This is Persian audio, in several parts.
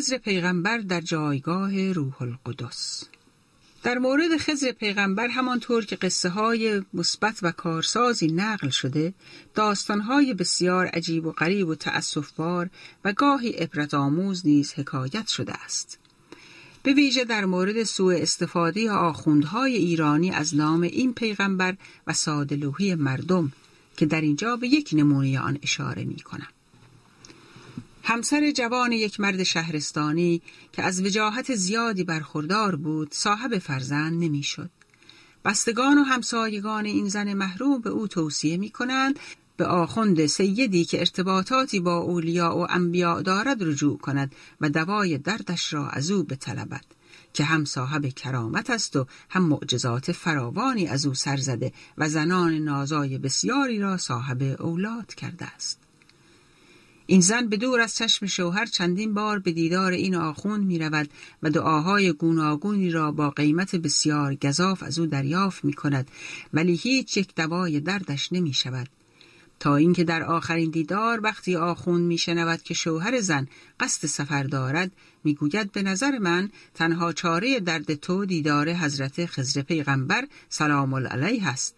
خزر پیغمبر در جایگاه روح القدس در مورد خزر پیغمبر همانطور که قصه های مثبت و کارسازی نقل شده داستان های بسیار عجیب و غریب و بار و گاهی عبرت آموز نیز حکایت شده است به ویژه در مورد سوء استفاده آخوندهای ایرانی از نام این پیغمبر و سادلوهی مردم که در اینجا به یک نمونه آن اشاره می کنم. همسر جوان یک مرد شهرستانی که از وجاهت زیادی برخوردار بود صاحب فرزند نمیشد. بستگان و همسایگان این زن محروم به او توصیه می کنند به آخوند سیدی که ارتباطاتی با اولیا و انبیا دارد رجوع کند و دوای دردش را از او بطلبد که هم صاحب کرامت است و هم معجزات فراوانی از او سر زده و زنان نازای بسیاری را صاحب اولاد کرده است این زن به دور از چشم شوهر چندین بار به دیدار این آخوند می رود و دعاهای گوناگونی را با قیمت بسیار گذاف از او دریافت می کند ولی هیچ یک دوای دردش نمی شود. تا اینکه در آخرین دیدار وقتی آخوند می شنود که شوهر زن قصد سفر دارد میگوید به نظر من تنها چاره درد تو دیدار حضرت خزر پیغمبر سلام علیه است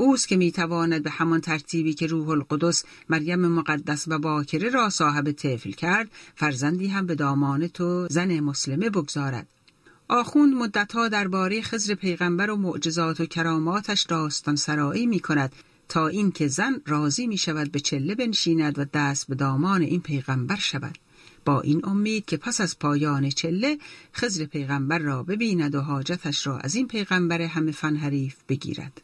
اوست که میتواند به همان ترتیبی که روح القدس مریم مقدس و باکره را صاحب طفل کرد فرزندی هم به دامان تو زن مسلمه بگذارد آخوند مدتها درباره خزر پیغمبر و معجزات و کراماتش داستان سرایی می کند تا اینکه زن راضی می شود به چله بنشیند و دست به دامان این پیغمبر شود با این امید که پس از پایان چله خزر پیغمبر را ببیند و حاجتش را از این پیغمبر همه فنحریف بگیرد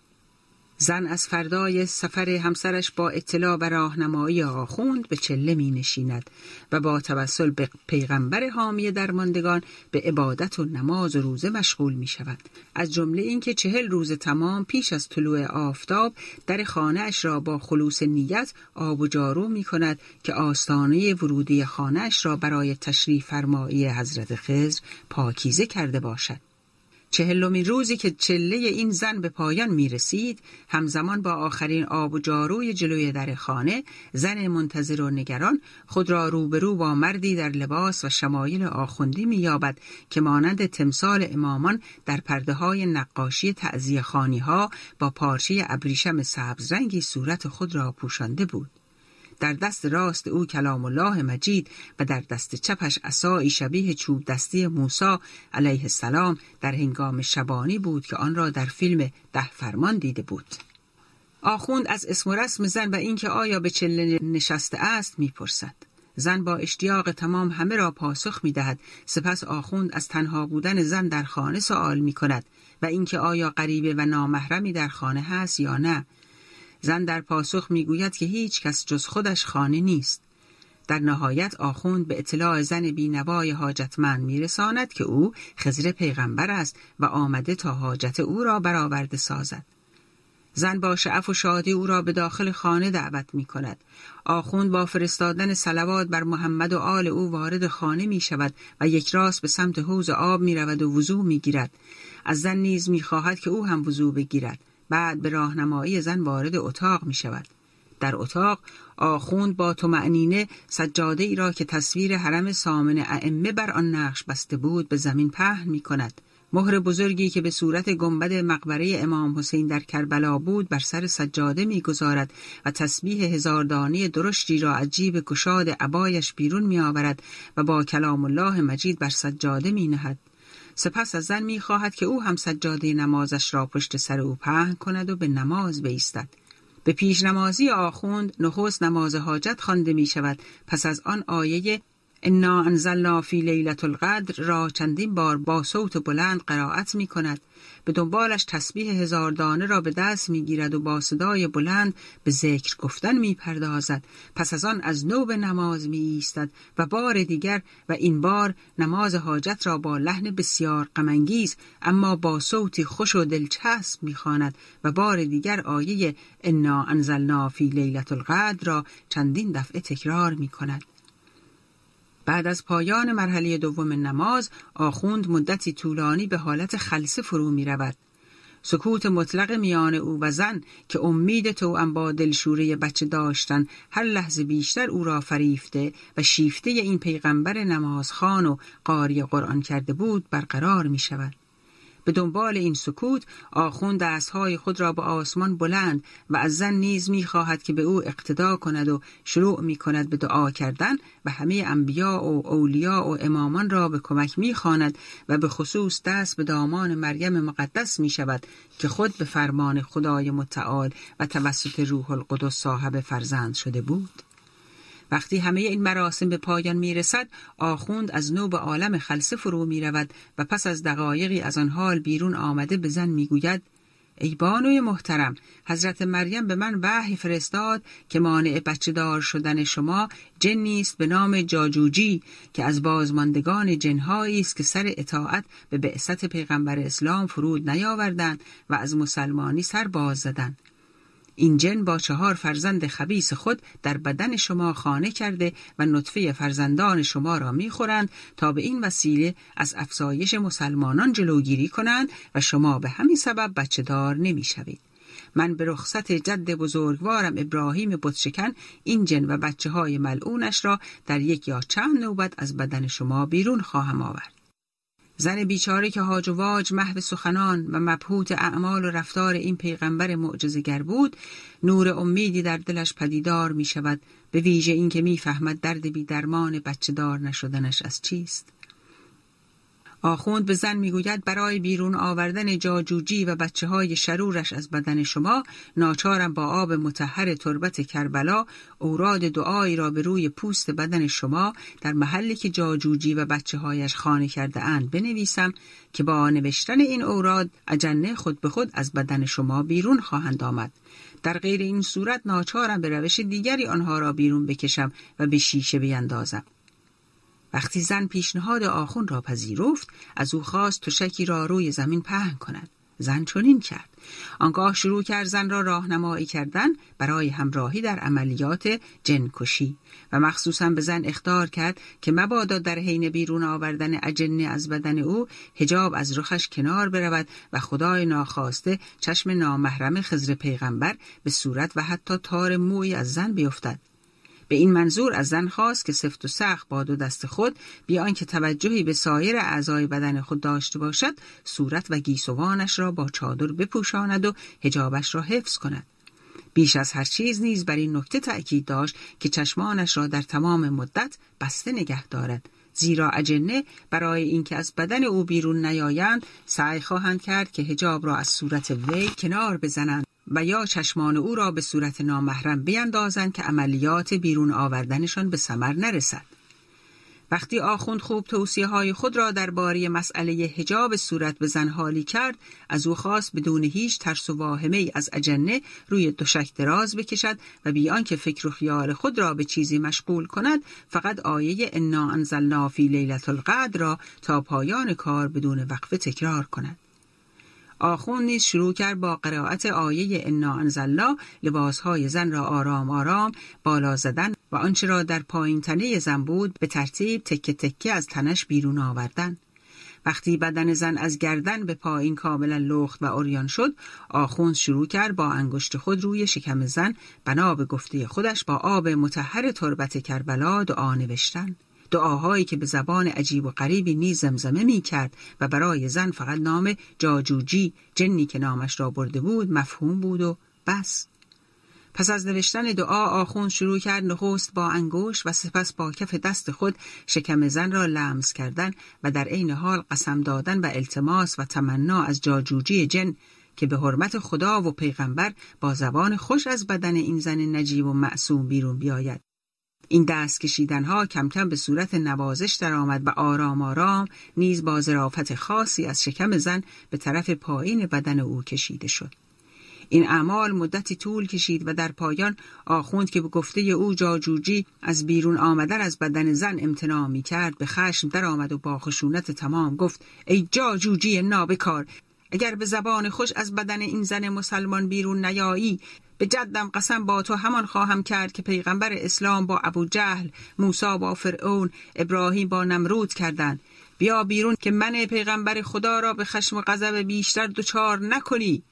زن از فردای سفر همسرش با اطلاع و راهنمایی آخوند به چله می نشیند و با توسل به پیغمبر حامی درماندگان به عبادت و نماز و روزه مشغول می شود. از جمله اینکه چهل روز تمام پیش از طلوع آفتاب در خانهاش را با خلوص نیت آب و جارو می کند که آستانه ورودی خانهاش را برای تشریف فرمایی حضرت خزر پاکیزه کرده باشد. چهلمین روزی که چله این زن به پایان می رسید همزمان با آخرین آب و جاروی جلوی در خانه زن منتظر و نگران خود را روبرو با مردی در لباس و شمایل آخوندی می یابد که مانند تمثال امامان در پرده های نقاشی تعذیه خانی ها با پارچه ابریشم سبزرنگی صورت خود را پوشانده بود در دست راست او کلام الله مجید و در دست چپش عصای شبیه چوب دستی موسی علیه السلام در هنگام شبانی بود که آن را در فیلم ده فرمان دیده بود آخوند از اسم و رسم زن و اینکه آیا به چله نشسته است میپرسد زن با اشتیاق تمام همه را پاسخ میدهد سپس آخوند از تنها بودن زن در خانه سوال می کند و اینکه آیا غریبه و نامحرمی در خانه هست یا نه زن در پاسخ میگوید که هیچ کس جز خودش خانه نیست در نهایت آخوند به اطلاع زن بینوای حاجتمند میرساند که او خزر پیغمبر است و آمده تا حاجت او را برآورده سازد زن با شعف و شادی او را به داخل خانه دعوت می کند. آخوند با فرستادن سلوات بر محمد و آل او وارد خانه می شود و یک راست به سمت حوز آب می رود و وضوع می گیرد. از زن نیز می خواهد که او هم وضوع بگیرد. بعد به راهنمایی زن وارد اتاق می شود. در اتاق آخوند با معنینه سجاده ای را که تصویر حرم سامن ائمه بر آن نقش بسته بود به زمین پهن می کند. مهر بزرگی که به صورت گنبد مقبره امام حسین در کربلا بود بر سر سجاده گذارد و تسبیح هزاردانی درشتی را از جیب گشاد عبایش بیرون آورد و با کلام الله مجید بر سجاده می نهد. سپس از زن میخواهد که او هم سجاده نمازش را پشت سر او پهن کند و به نماز بایستد به پیش نمازی آخوند نخست نماز حاجت خوانده می شود پس از آن آیه انا انزلنا فی لیلت القدر را چندین بار با صوت بلند قرائت می کند به دنبالش تسبیح هزار دانه را به دست می گیرد و با صدای بلند به ذکر گفتن می پردازد پس از آن از نو به نماز می ایستد و بار دیگر و این بار نماز حاجت را با لحن بسیار غمانگیز اما با صوتی خوش و دلچسب می خاند و بار دیگر آیه انا انزلنا فی لیلت القدر را چندین دفعه تکرار می کند بعد از پایان مرحله دوم نماز آخوند مدتی طولانی به حالت خلصه فرو می رود. سکوت مطلق میان او و زن که امید تو با دلشوره بچه داشتن هر لحظه بیشتر او را فریفته و شیفته این پیغمبر نمازخان و قاری قرآن کرده بود برقرار می شود. به دنبال این سکوت آخوند دستهای خود را به آسمان بلند و از زن نیز خواهد که به او اقتدا کند و شروع می کند به دعا کردن و همه انبیا و اولیا و امامان را به کمک میخواند و به خصوص دست به دامان مریم مقدس می شود که خود به فرمان خدای متعال و توسط روح القدس صاحب فرزند شده بود وقتی همه این مراسم به پایان می رسد آخوند از نو به عالم خلصه فرو می رود و پس از دقایقی از آن حال بیرون آمده به زن می گوید ای بانوی محترم حضرت مریم به من وحی فرستاد که مانع بچه دار شدن شما جن است به نام جاجوجی که از بازماندگان جنهایی است که سر اطاعت به بعثت پیغمبر اسلام فرود نیاوردند و از مسلمانی سر باز زدند این جن با چهار فرزند خبیس خود در بدن شما خانه کرده و نطفه فرزندان شما را میخورند تا به این وسیله از افزایش مسلمانان جلوگیری کنند و شما به همین سبب بچه دار نمی شوید. من به رخصت جد بزرگوارم ابراهیم بطشکن این جن و بچه های ملعونش را در یک یا چند نوبت از بدن شما بیرون خواهم آورد. زن بیچاره که هاج و واج محو سخنان و مبهوت اعمال و رفتار این پیغمبر معجزگر بود نور امیدی در دلش پدیدار می شود به ویژه اینکه میفهمد درد بی درمان بچه دار نشدنش از چیست آخوند به زن میگوید برای بیرون آوردن جاجوجی و بچه های شرورش از بدن شما ناچارم با آب متحر تربت کربلا اوراد دعایی را به روی پوست بدن شما در محلی که جاجوجی و بچه هایش خانه کرده اند بنویسم که با نوشتن این اوراد اجنه خود به خود از بدن شما بیرون خواهند آمد در غیر این صورت ناچارم به روش دیگری آنها را بیرون بکشم و به شیشه بیندازم وقتی زن پیشنهاد آخون را پذیرفت از او خواست تشکی را روی زمین پهن کند زن چنین کرد آنگاه شروع کرد زن را راهنمایی کردن برای همراهی در عملیات جنکشی و مخصوصا به زن اختار کرد که مبادا در حین بیرون آوردن اجنه از بدن او هجاب از رخش کنار برود و خدای ناخواسته چشم نامحرم خزر پیغمبر به صورت و حتی تار موی از زن بیفتد به این منظور از زن خواست که سفت و سخت با دو دست خود بیان که توجهی به سایر اعضای بدن خود داشته باشد صورت و گیسوانش را با چادر بپوشاند و هجابش را حفظ کند بیش از هر چیز نیز بر این نکته تأکید داشت که چشمانش را در تمام مدت بسته نگه دارد زیرا اجنه برای اینکه از بدن او بیرون نیایند سعی خواهند کرد که هجاب را از صورت وی کنار بزنند و یا چشمان او را به صورت نامحرم بیندازند که عملیات بیرون آوردنشان به سمر نرسد وقتی آخوند خوب توصیه های خود را درباره مسئله حجاب صورت به زن حالی کرد از او خواست بدون هیچ ترس و واهمه ای از اجنه روی دوشک دراز بکشد و بیان که فکر و خیال خود را به چیزی مشغول کند فقط آیه انا انزلنا فی لیلت القدر را تا پایان کار بدون وقفه تکرار کند آخون نیز شروع کرد با قرائت آیه انا لباس لباسهای زن را آرام آرام بالا زدن و آنچه را در پایین تنه زن بود به ترتیب تکه تکه از تنش بیرون آوردن وقتی بدن زن از گردن به پایین کاملا لخت و اوریان شد آخوند شروع کرد با انگشت خود روی شکم زن بنا به گفته خودش با آب متحر تربت کربلا دعا نوشتن دعاهایی که به زبان عجیب و غریبی نیز زمزمه می کرد و برای زن فقط نام جاجوجی جنی که نامش را برده بود مفهوم بود و بس پس از نوشتن دعا آخون شروع کرد نخست با انگوش و سپس با کف دست خود شکم زن را لمس کردن و در عین حال قسم دادن و التماس و تمنا از جاجوجی جن که به حرمت خدا و پیغمبر با زبان خوش از بدن این زن نجیب و معصوم بیرون بیاید این دست ها کم کم به صورت نوازش درآمد و آرام آرام نیز با ظرافت خاصی از شکم زن به طرف پایین بدن او کشیده شد. این اعمال مدتی طول کشید و در پایان آخوند که به گفته او جاجوجی از بیرون آمدن از بدن زن امتناع می کرد به خشم درآمد و با خشونت تمام گفت ای جاجوجی نابکار اگر به زبان خوش از بدن این زن مسلمان بیرون نیایی به جدم قسم با تو همان خواهم کرد که پیغمبر اسلام با ابو جهل موسا با فرعون ابراهیم با نمرود کردند بیا بیرون که من پیغمبر خدا را به خشم و غضب بیشتر دچار نکنی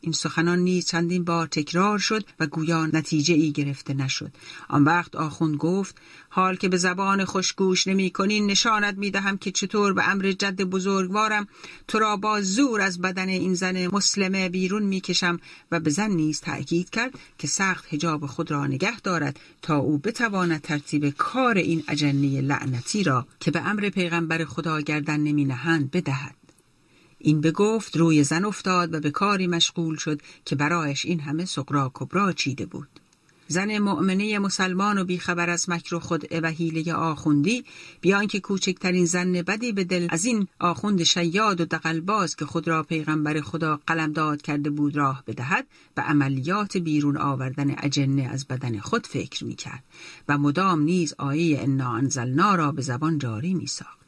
این سخنان نیز چندین بار تکرار شد و گویا نتیجه ای گرفته نشد آن وقت آخوند گفت حال که به زبان خوشگوش نمی کنی نشانت می دهم که چطور به امر جد بزرگوارم تو را با زور از بدن این زن مسلمه بیرون می کشم و به زن نیز تأکید کرد که سخت هجاب خود را نگه دارد تا او بتواند ترتیب کار این اجنه لعنتی را که به امر پیغمبر خدا گردن نمی نهند بدهد این بگفت روی زن افتاد و به کاری مشغول شد که برایش این همه سقرا کبرا چیده بود زن مؤمنه مسلمان و بیخبر از مکر و خود و حیله آخوندی بیان که کوچکترین زن بدی به دل از این آخوند شیاد و دقلباز که خود را پیغمبر خدا قلم داد کرده بود راه بدهد به عملیات بیرون آوردن اجنه از بدن خود فکر میکرد و مدام نیز آیه انا انزلنا را به زبان جاری میساخت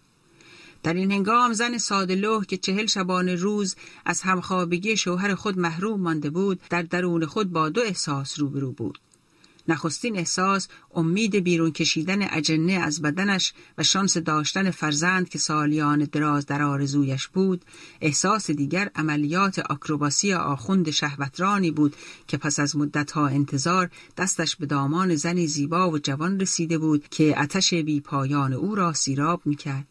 در این هنگام زن سادلوه که چهل شبانه روز از همخوابگی شوهر خود محروم مانده بود در درون خود با دو احساس روبرو بود نخستین احساس امید بیرون کشیدن اجنه از بدنش و شانس داشتن فرزند که سالیان دراز در آرزویش بود احساس دیگر عملیات آکروباسی آخوند شهوترانی بود که پس از مدتها انتظار دستش به دامان زنی زیبا و جوان رسیده بود که اتش بی پایان او را سیراب میکرد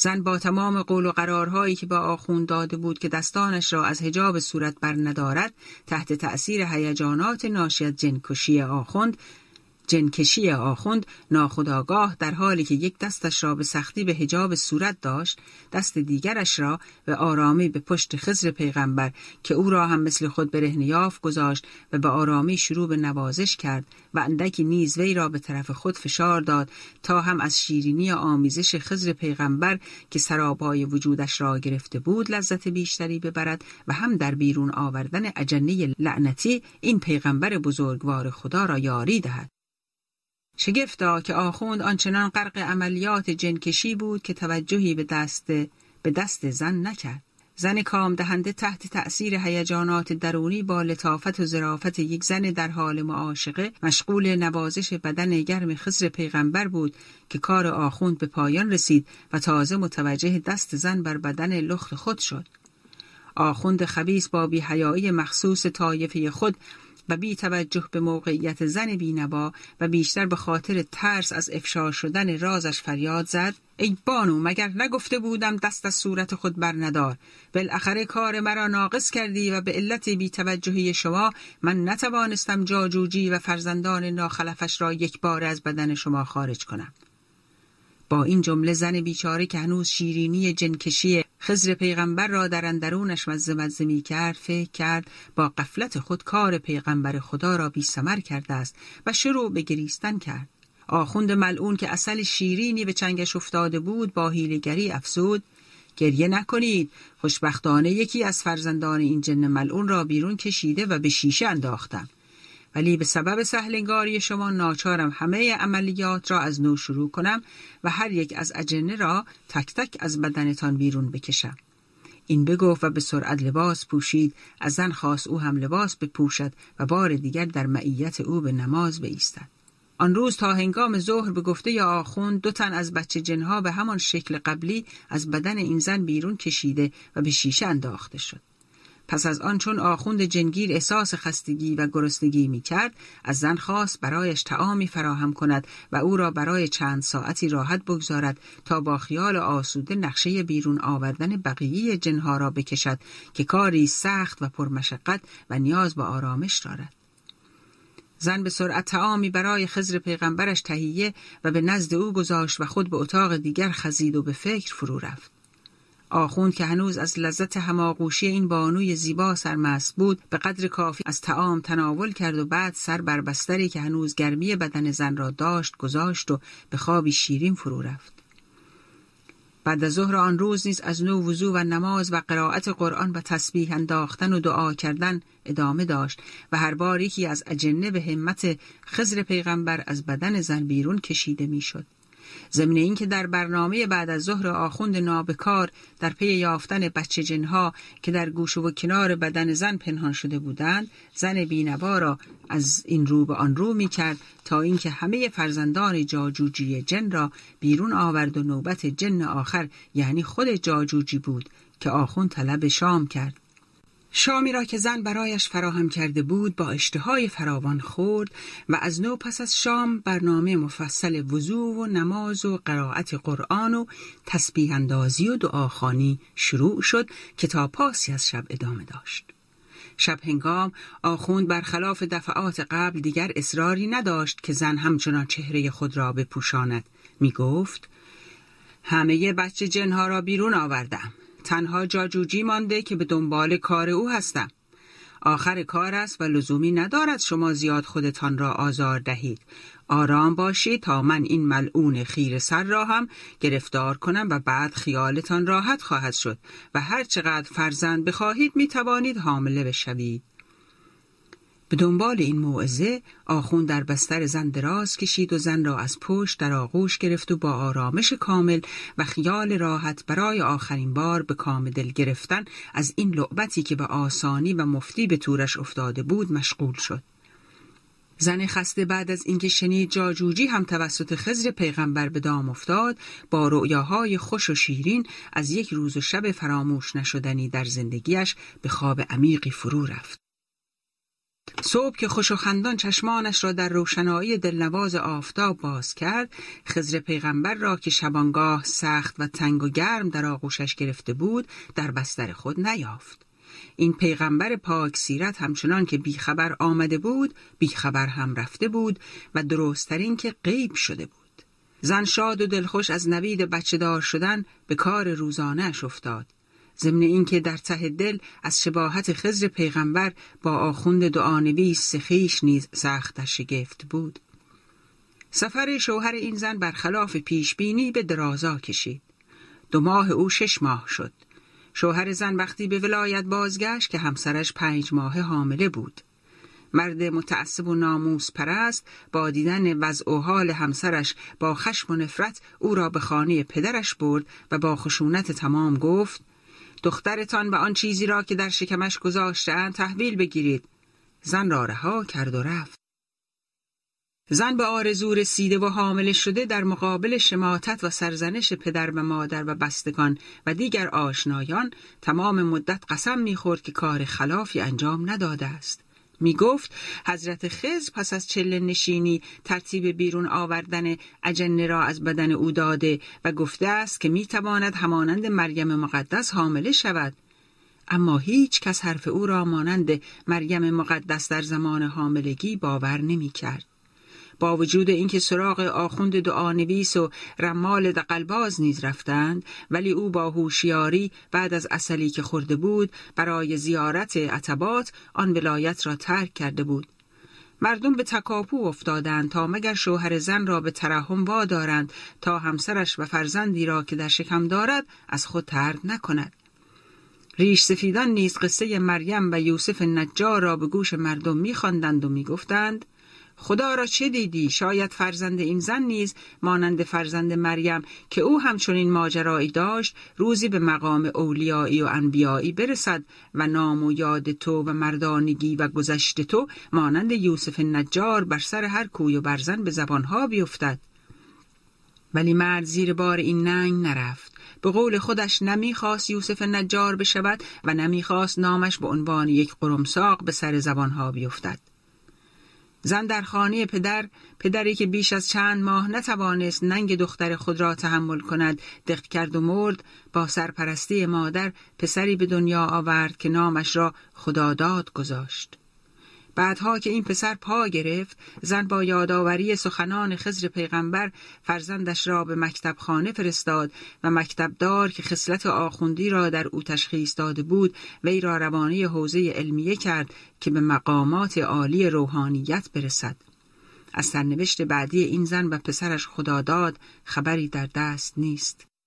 زن با تمام قول و قرارهایی که به آخوند داده بود که دستانش را از هجاب صورت بر ندارد تحت تأثیر هیجانات ناشی از جنکشی آخوند جنکشی آخوند ناخداگاه در حالی که یک دستش را به سختی به هجاب صورت داشت دست دیگرش را به آرامی به پشت خزر پیغمبر که او را هم مثل خود رهنیاف گذاشت و به آرامی شروع به نوازش کرد و اندکی نیز وی را به طرف خود فشار داد تا هم از شیرینی آمیزش خزر پیغمبر که سرابای وجودش را گرفته بود لذت بیشتری ببرد و هم در بیرون آوردن اجنه لعنتی این پیغمبر بزرگوار خدا را یاری دهد شگفتا که آخوند آنچنان غرق عملیات جنکشی بود که توجهی به دست به دست زن نکرد زن کام دهنده تحت تأثیر هیجانات درونی با لطافت و ظرافت یک زن در حال معاشقه مشغول نوازش بدن گرم خسر پیغمبر بود که کار آخوند به پایان رسید و تازه متوجه دست زن بر بدن لخت خود شد آخوند خبیس با حیایی مخصوص طایفه خود و بی توجه به موقعیت زن بینوا و بیشتر به خاطر ترس از افشا شدن رازش فریاد زد ای بانو مگر نگفته بودم دست از صورت خود بر ندار بالاخره کار مرا ناقص کردی و به علت توجهی شما من نتوانستم جاجوجی و فرزندان ناخلفش را یک بار از بدن شما خارج کنم با این جمله زن بیچاره که هنوز شیرینی جنکشی خزر پیغمبر را در اندرونش مزه مزه می کرد فکر کرد با قفلت خود کار پیغمبر خدا را بی سمر کرده است و شروع به گریستن کرد آخوند ملعون که اصل شیرینی به چنگش افتاده بود با هیلگری افزود گریه نکنید خوشبختانه یکی از فرزندان این جن ملعون را بیرون کشیده و به شیشه انداختم ولی به سبب سهلنگاری شما ناچارم همه عملیات را از نو شروع کنم و هر یک از اجنه را تک تک از بدنتان بیرون بکشم این بگفت و به سرعت لباس پوشید از زن خواست او هم لباس بپوشد و بار دیگر در معیت او به نماز بایستد آن روز تا هنگام ظهر به گفته یا آخون دو تن از بچه جنها به همان شکل قبلی از بدن این زن بیرون کشیده و به شیشه انداخته شد پس از آن چون آخوند جنگیر احساس خستگی و گرسنگی می کرد از زن خواست برایش تعامی فراهم کند و او را برای چند ساعتی راحت بگذارد تا با خیال آسوده نقشه بیرون آوردن بقیه جنها را بکشد که کاری سخت و پرمشقت و نیاز به آرامش دارد زن به سرعت تعامی برای خزر پیغمبرش تهیه و به نزد او گذاشت و خود به اتاق دیگر خزید و به فکر فرو رفت آخوند که هنوز از لذت هماغوشی این بانوی زیبا سرمست بود به قدر کافی از تعام تناول کرد و بعد سر بر بستری که هنوز گرمی بدن زن را داشت گذاشت و به خوابی شیرین فرو رفت بعد از ظهر آن روز نیز از نو وضو و نماز و قرائت قرآن و تسبیح انداختن و دعا کردن ادامه داشت و هر بار یکی از اجنه به همت خزر پیغمبر از بدن زن بیرون کشیده میشد. ضمن اینکه در برنامه بعد از ظهر آخوند نابکار در پی یافتن بچه جنها که در گوش و کنار بدن زن پنهان شده بودند زن بینوا را از این رو به آن رو می کرد تا اینکه همه فرزندان جاجوجی جن را بیرون آورد و نوبت جن آخر یعنی خود جاجوجی بود که آخوند طلب شام کرد شامی را که زن برایش فراهم کرده بود با اشتهای فراوان خورد و از نو پس از شام برنامه مفصل وضوع و نماز و قرائت قرآن و تسبیح اندازی و دعاخانی شروع شد که تا پاسی از شب ادامه داشت. شب هنگام آخوند برخلاف دفعات قبل دیگر اصراری نداشت که زن همچنان چهره خود را بپوشاند می گفت همه بچه جنها را بیرون آوردم تنها جاجوجی مانده که به دنبال کار او هستم. آخر کار است و لزومی ندارد شما زیاد خودتان را آزار دهید. آرام باشید تا من این ملعون خیر سر را هم گرفتار کنم و بعد خیالتان راحت خواهد شد و هر چقدر فرزند بخواهید می توانید حامله بشوید. به دنبال این موعظه آخون در بستر زن دراز کشید و زن را از پشت در آغوش گرفت و با آرامش کامل و خیال راحت برای آخرین بار به کام دل گرفتن از این لعبتی که به آسانی و مفتی به تورش افتاده بود مشغول شد. زن خسته بعد از اینکه شنید جاجوجی هم توسط خزر پیغمبر به دام افتاد با رؤیاهای خوش و شیرین از یک روز و شب فراموش نشدنی در زندگیش به خواب عمیقی فرو رفت. صبح که خوش و خندان چشمانش را در روشنایی دلنواز آفتاب باز کرد خضر پیغمبر را که شبانگاه سخت و تنگ و گرم در آغوشش گرفته بود در بستر خود نیافت این پیغمبر پاک سیرت همچنان که بیخبر آمده بود بیخبر هم رفته بود و درستترین که غیب شده بود زن شاد و دلخوش از نوید بچه دار شدن به کار روزانهش افتاد ضمن اینکه در ته دل از شباهت خزر پیغمبر با آخوند دعانوی سخیش نیز سخت در شگفت بود سفر شوهر این زن برخلاف پیشبینی به درازا کشید دو ماه او شش ماه شد شوهر زن وقتی به ولایت بازگشت که همسرش پنج ماه حامله بود مرد متعصب و ناموس پرست با دیدن وضع و حال همسرش با خشم و نفرت او را به خانه پدرش برد و با خشونت تمام گفت دخترتان و آن چیزی را که در شکمش گذاشتهاند تحویل بگیرید زن را رها کرد و رفت زن به آرزو رسیده و حامل شده در مقابل شماتت و سرزنش پدر و مادر و بستگان و دیگر آشنایان تمام مدت قسم میخورد که کار خلافی انجام نداده است می گفت حضرت خز پس از چله نشینی ترتیب بیرون آوردن اجنه را از بدن او داده و گفته است که می تواند همانند مریم مقدس حامله شود اما هیچ کس حرف او را مانند مریم مقدس در زمان حاملگی باور نمی کرد. با وجود اینکه سراغ آخوند دعانویس و رمال دقلباز نیز رفتند ولی او با هوشیاری بعد از اصلی که خورده بود برای زیارت عتبات آن ولایت را ترک کرده بود مردم به تکاپو افتادند تا مگر شوهر زن را به ترحم وادارند تا همسرش و فرزندی را که در شکم دارد از خود ترد نکند ریش سفیدان نیز قصه مریم و یوسف نجار را به گوش مردم میخواندند و میگفتند خدا را چه دیدی شاید فرزند این زن نیز مانند فرزند مریم که او همچنین ماجرایی داشت روزی به مقام اولیایی و انبیایی برسد و نام و یاد تو و مردانگی و گذشت تو مانند یوسف نجار بر سر هر کوی و برزن به زبانها بیفتد ولی مرد زیر بار این ننگ نرفت به قول خودش نمیخواست یوسف نجار بشود و نمیخواست نامش به عنوان یک قرمساق به سر زبانها بیفتد زن در خانه پدر پدری که بیش از چند ماه نتوانست ننگ دختر خود را تحمل کند دق کرد و مرد با سرپرستی مادر پسری به دنیا آورد که نامش را خداداد گذاشت بعدها که این پسر پا گرفت زن با یادآوری سخنان خضر پیغمبر فرزندش را به مکتب خانه فرستاد و مکتبدار که خصلت آخوندی را در او تشخیص داده بود وی را روانه حوزه علمیه کرد که به مقامات عالی روحانیت برسد از سرنوشت بعدی این زن و پسرش خداداد خبری در دست نیست